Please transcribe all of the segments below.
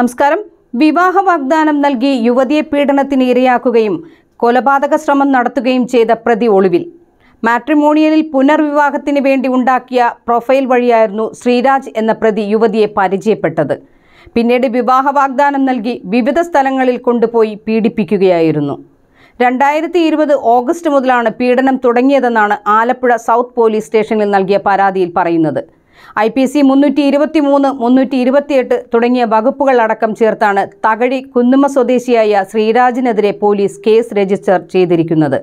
നമസ്കാരം വിവാഹ വാഗ്ദാനം നൽകി യുവതിയെ പീഡനത്തിന് ഇരയാക്കുകയും കൊലപാതക ശ്രമം നടത്തുകയും ചെയ്ത പ്രതി ഒളിവിൽ മാട്രിമോണിയലിൽ പുനർവിവാഹത്തിന് വേണ്ടി ഉണ്ടാക്കിയ പ്രൊഫൈൽ വഴിയായിരുന്നു ശ്രീരാജ് എന്ന പ്രതി യുവതിയെ പരിചയപ്പെട്ടത് പിന്നീട് വിവാഹ വാഗ്ദാനം നൽകി വിവിധ സ്ഥലങ്ങളിൽ കൊണ്ടുപോയി പീഡിപ്പിക്കുകയായിരുന്നു രണ്ടായിരത്തി ഇരുപത് ഓഗസ്റ്റ് മുതലാണ് പീഡനം തുടങ്ങിയതെന്നാണ് ആലപ്പുഴ സൗത്ത് പോലീസ് സ്റ്റേഷനിൽ നൽകിയ പരാതിയിൽ പറയുന്നത് ഐ പി സി മുന്നൂറ്റി ഇരുപത്തി മൂന്ന് മുന്നൂറ്റി ഇരുപത്തിയെട്ട് തുടങ്ങിയ വകുപ്പുകൾ അടക്കം ചേർത്താണ് തകഴി കുന്നുമ സ്വദേശിയായ ശ്രീരാജിനെതിരെ പോലീസ് കേസ് രജിസ്റ്റർ ചെയ്തിരിക്കുന്നത്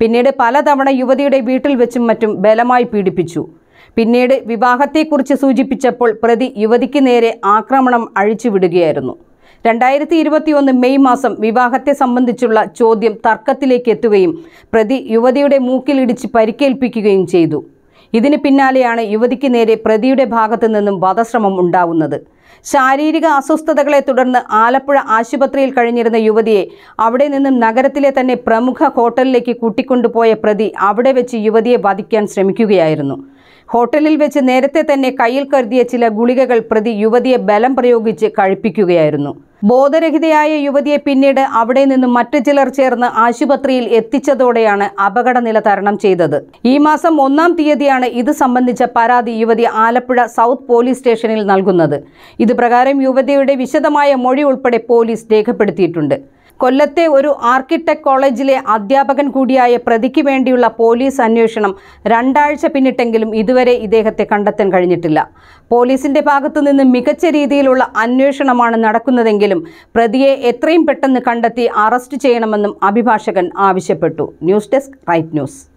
പിന്നീട് പലതവണ യുവതിയുടെ വീട്ടിൽ വെച്ചും മറ്റും ബലമായി പീഡിപ്പിച്ചു പിന്നീട് വിവാഹത്തെക്കുറിച്ച് സൂചിപ്പിച്ചപ്പോൾ പ്രതി യുവതിക്ക് നേരെ ആക്രമണം അഴിച്ചുവിടുകയായിരുന്നു രണ്ടായിരത്തി ഇരുപത്തിയൊന്ന് മെയ് മാസം വിവാഹത്തെ സംബന്ധിച്ചുള്ള ചോദ്യം തർക്കത്തിലേക്ക് എത്തുകയും പ്രതി യുവതിയുടെ മൂക്കിലിടിച്ച് പരിക്കേൽപ്പിക്കുകയും ചെയ്തു ഇതിന് പിന്നാലെയാണ് യുവതിക്ക് നേരെ പ്രതിയുടെ ഭാഗത്തു നിന്നും വധശ്രമം ഉണ്ടാവുന്നത് ശാരീരിക അസ്വസ്ഥതകളെ തുടർന്ന് ആലപ്പുഴ ആശുപത്രിയിൽ കഴിഞ്ഞിരുന്ന യുവതിയെ അവിടെ നിന്നും നഗരത്തിലെ തന്നെ പ്രമുഖ ഹോട്ടലിലേക്ക് കൂട്ടിക്കൊണ്ടുപോയ പ്രതി അവിടെ വെച്ച് യുവതിയെ വധിക്കാൻ ശ്രമിക്കുകയായിരുന്നു ഹോട്ടലിൽ വെച്ച് നേരത്തെ തന്നെ കയ്യിൽ കരുതിയ ചില ഗുളികകൾ പ്രതി യുവതിയെ ബലം പ്രയോഗിച്ച് കഴിപ്പിക്കുകയായിരുന്നു ബോധരഹിതയായ യുവതിയെ പിന്നീട് അവിടെ നിന്നും മറ്റു ചിലർ ചേർന്ന് ആശുപത്രിയിൽ എത്തിച്ചതോടെയാണ് അപകടനില തരണം ചെയ്തത് ഈ മാസം ഒന്നാം തീയതിയാണ് ഇത് സംബന്ധിച്ച പരാതി യുവതി ആലപ്പുഴ സൗത്ത് പോലീസ് സ്റ്റേഷനിൽ നൽകുന്നത് ഇതുപ്രകാരം യുവതിയുടെ വിശദമായ മൊഴി ഉൾപ്പെടെ പോലീസ് രേഖപ്പെടുത്തിയിട്ടുണ്ട് കൊല്ലത്തെ ഒരു ആർക്കിടെക്ട് കോളേജിലെ അധ്യാപകൻ കൂടിയായ പ്രതിക്ക് വേണ്ടിയുള്ള പോലീസ് അന്വേഷണം രണ്ടാഴ്ച പിന്നിട്ടെങ്കിലും ഇതുവരെ ഇദ്ദേഹത്തെ കണ്ടെത്താൻ കഴിഞ്ഞിട്ടില്ല പോലീസിന്റെ ഭാഗത്തു നിന്ന് മികച്ച രീതിയിലുള്ള അന്വേഷണമാണ് നടക്കുന്നതെങ്കിലും പ്രതിയെ എത്രയും പെട്ടെന്ന് കണ്ടെത്തി അറസ്റ്റ് ചെയ്യണമെന്നും അഭിഭാഷകൻ ആവശ്യപ്പെട്ടു ന്യൂസ് ഡെസ്ക് റൈറ്റ് ന്യൂസ്